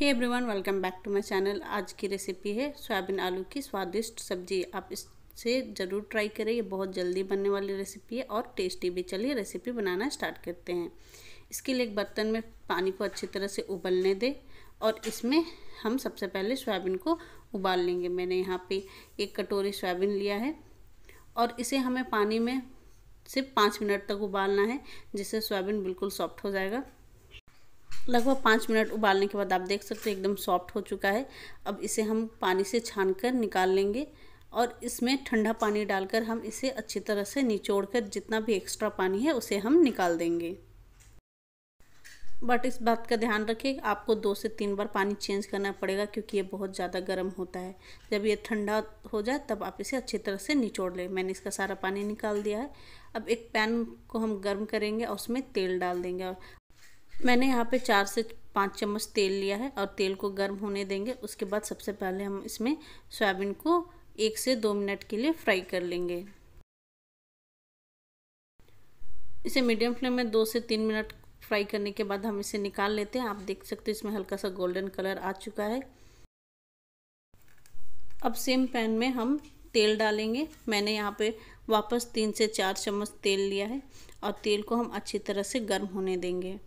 hey everyone welcome back to my channel आज की recipe है सोयाबीन आलू की स्वादिष्ट सब्जी आप इससे ज़रूर ट्राई करें ये बहुत जल्दी बनने वाली रेसिपी है और टेस्टी भी चलिए रेसिपी बनाना स्टार्ट करते हैं इसके लिए एक बर्तन में पानी को अच्छी तरह से उबलने दें और इसमें हम सबसे पहले सोयाबीन को उबाल लेंगे मैंने यहाँ पे एक कटोरी सोयाबीन लिया है और इसे हमें पानी में सिर्फ पाँच मिनट तक उबालना है जिससे सोयाबीन बिल्कुल सॉफ्ट हो जाएगा लगभग पाँच मिनट उबालने के बाद आप देख सकते हो एकदम सॉफ्ट हो चुका है अब इसे हम पानी से छान कर निकाल लेंगे और इसमें ठंडा पानी डालकर हम इसे अच्छी तरह से निचोड़ कर जितना भी एक्स्ट्रा पानी है उसे हम निकाल देंगे बट इस बात का ध्यान रखें आपको दो से तीन बार पानी चेंज करना पड़ेगा क्योंकि ये बहुत ज़्यादा गर्म होता है जब ये ठंडा हो जाए तब आप इसे अच्छी तरह से निचोड़ लें मैंने इसका सारा पानी निकाल दिया है अब एक पैन को हम गर्म करेंगे और उसमें तेल डाल देंगे और मैंने यहाँ पे चार से पाँच चम्मच तेल लिया है और तेल को गर्म होने देंगे उसके बाद सबसे पहले हम इसमें सोयाबीन को एक से दो मिनट के लिए फ्राई कर लेंगे इसे मीडियम फ्लेम में दो से तीन मिनट फ्राई करने के बाद हम इसे निकाल लेते हैं आप देख सकते हैं इसमें हल्का सा गोल्डन कलर आ चुका है अब सेम पैन में हम तेल डालेंगे मैंने यहाँ पे वापस तीन से चार चम्मच तेल लिया है और तेल को हम अच्छी तरह से गर्म होने देंगे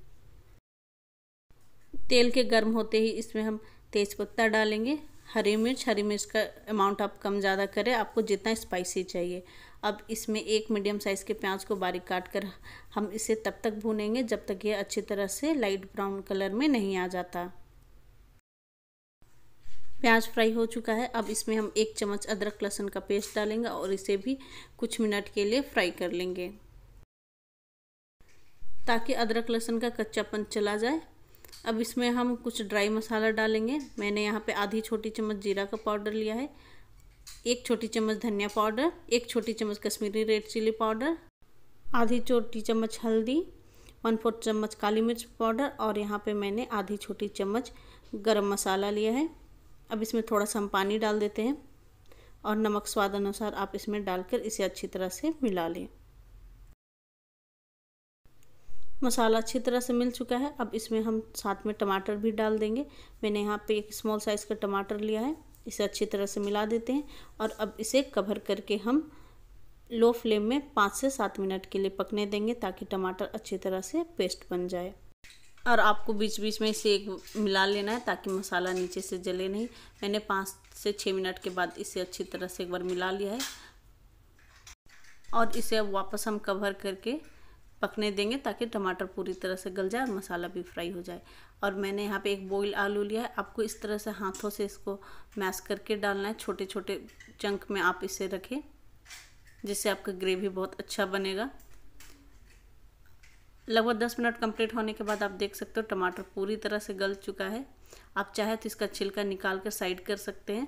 तेल के गर्म होते ही इसमें हम तेज़पत्ता डालेंगे हरी मिर्च हरी मिर्च का अमाउंट आप कम ज़्यादा करें आपको जितना स्पाइसी चाहिए अब इसमें एक मीडियम साइज़ के प्याज को बारीक काट कर हम इसे तब तक भूनेंगे जब तक ये अच्छी तरह से लाइट ब्राउन कलर में नहीं आ जाता प्याज फ्राई हो चुका है अब इसमें हम एक चम्मच अदरक लहसुन का पेस्ट डालेंगे और इसे भी कुछ मिनट के लिए फ्राई कर लेंगे ताकि अदरक लहसुन का कच्चापन चला जाए अब इसमें हम कुछ ड्राई मसाला डालेंगे मैंने यहाँ पे आधी छोटी चम्मच जीरा का पाउडर लिया है एक छोटी चम्मच धनिया पाउडर एक छोटी चम्मच कश्मीरी रेड चिली पाउडर आधी छोटी चम्मच हल्दी वन फोर्थ चम्मच काली मिर्च पाउडर और यहाँ पे मैंने आधी छोटी चम्मच गरम मसाला लिया है अब इसमें थोड़ा सा हम पानी डाल देते हैं और नमक स्वाद अनुसार आप इसमें डालकर इसे अच्छी तरह से मिला लें मसाला अच्छी तरह से मिल चुका है अब इसमें हम साथ में टमाटर भी डाल देंगे मैंने यहाँ पे एक स्मॉल साइज़ का टमाटर लिया है इसे अच्छी तरह से मिला देते हैं और अब इसे कवर करके हम लो फ्लेम में पाँच से सात मिनट के लिए पकने देंगे ताकि टमाटर अच्छी तरह से पेस्ट बन जाए और आपको बीच बीच में इसे एक मिला लेना है ताकि मसाला नीचे से जले नहीं मैंने पाँच से छः मिनट के बाद इसे अच्छी तरह से एक बार मिला लिया है और इसे अब वापस हम कवर करके पकने देंगे ताकि टमाटर पूरी तरह से गल जाए और मसाला भी फ्राई हो जाए और मैंने यहाँ पे एक बॉईल आलू लिया है आपको इस तरह से हाथों से इसको मैश करके डालना है छोटे छोटे चंक में आप इसे रखें जिससे आपका ग्रेवी बहुत अच्छा बनेगा लगभग दस मिनट कंप्लीट होने के बाद आप देख सकते हो टमाटर पूरी तरह से गल चुका है आप चाहे तो इसका छिलका निकाल कर साइड कर सकते हैं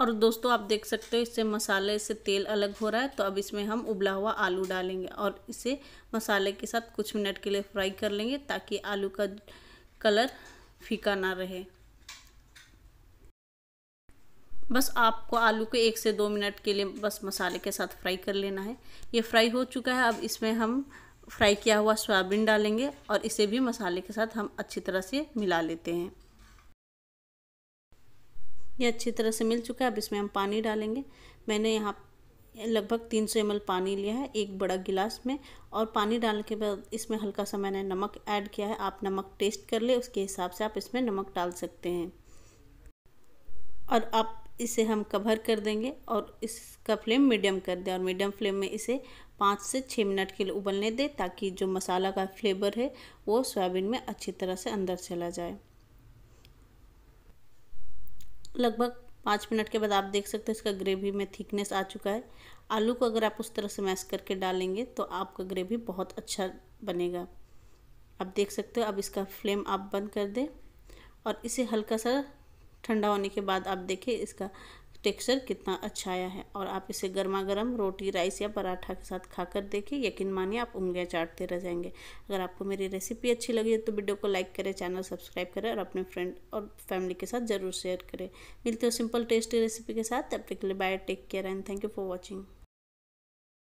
और दोस्तों आप देख सकते हो इससे मसाले से तेल अलग हो रहा है तो अब इसमें हम उबला हुआ आलू डालेंगे और इसे मसाले के साथ कुछ मिनट के लिए फ्राई कर लेंगे ताकि आलू का कलर फीका ना रहे बस आपको आलू को एक से दो मिनट के लिए बस मसाले के साथ फ्राई कर लेना है ये फ्राई हो चुका है अब इसमें हम फ्राई किया हुआ सोयाबीन डालेंगे और इसे भी मसाले के साथ हम अच्छी तरह से मिला लेते हैं ये अच्छी तरह से मिल चुका है अब इसमें हम पानी डालेंगे मैंने यहाँ लगभग 300 सौ पानी लिया है एक बड़ा गिलास में और पानी डालने के बाद इसमें हल्का सा मैंने नमक ऐड किया है आप नमक टेस्ट कर ले उसके हिसाब से आप इसमें नमक डाल सकते हैं और आप इसे हम कवर कर देंगे और इसका फ्लेम मीडियम कर दें और मीडियम फ्लेम में इसे पाँच से छः मिनट के लिए उबलने दें ताकि जो मसाला का फ्लेवर है वो सोयाबीन में अच्छी तरह से अंदर चला जाए लगभग पाँच मिनट के बाद आप देख सकते हो इसका ग्रेवी में थिकनेस आ चुका है आलू को अगर आप उस तरह से मैश करके डालेंगे तो आपका ग्रेवी बहुत अच्छा बनेगा आप देख सकते हो अब इसका फ्लेम आप बंद कर दें और इसे हल्का सा ठंडा होने के बाद आप देखिए इसका टेक्सचर कितना अच्छा आया है और आप इसे गर्मा गर्म रोटी राइस या पराठा के साथ खाकर देखिए यकीन मानिए आप उंगलियाँ चाटते रह जाएंगे अगर आपको मेरी रेसिपी अच्छी लगी है तो वीडियो को लाइक करें चैनल सब्सक्राइब करें और अपने फ्रेंड और फैमिली के साथ ज़रूर शेयर करें मिलते हो सिंपल टेस्टी रेसिपी के साथ तब तक के लिए bye take care and thank you for watching